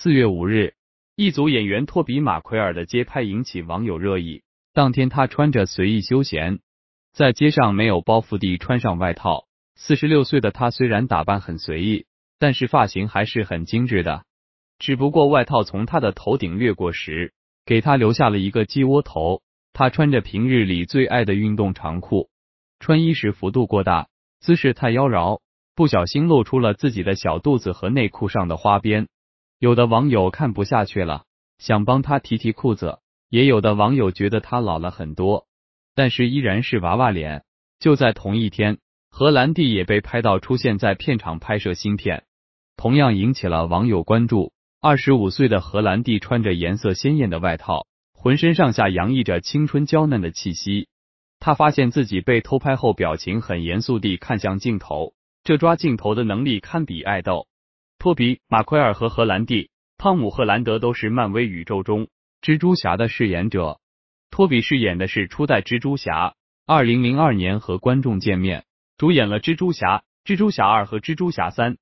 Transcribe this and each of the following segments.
四月五日，一组演员托比·马奎尔的街拍引起网友热议。当天他穿着随意休闲，在街上没有包袱地穿上外套。四十六岁的他虽然打扮很随意，但是发型还是很精致的。只不过外套从他的头顶掠过时，给他留下了一个鸡窝头。他穿着平日里最爱的运动长裤，穿衣时幅度过大，姿势太妖娆，不小心露出了自己的小肚子和内裤上的花边。有的网友看不下去了，想帮他提提裤子；也有的网友觉得他老了很多，但是依然是娃娃脸。就在同一天，荷兰弟也被拍到出现在片场拍摄新片，同样引起了网友关注。二十五岁的荷兰弟穿着颜色鲜艳的外套，浑身上下洋溢着青春娇嫩的气息。他发现自己被偷拍后，表情很严肃地看向镜头，这抓镜头的能力堪比爱豆。托比·马奎尔和荷兰弟、汤姆·赫兰德都是漫威宇宙中蜘蛛侠的饰演者。托比饰演的是初代蜘蛛侠，二零零二年和观众见面，主演了《蜘蛛侠》《蜘蛛侠二》和《蜘蛛侠三》。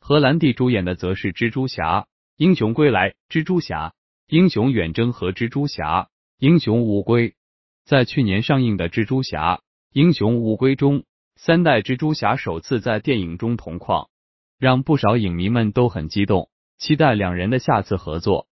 荷兰弟主演的则是《蜘蛛侠：英雄归来》《蜘蛛侠：英雄远征》和《蜘蛛侠：英雄无归》。在去年上映的《蜘蛛侠：英雄无归》中，三代蜘蛛侠首次在电影中同框。让不少影迷们都很激动，期待两人的下次合作。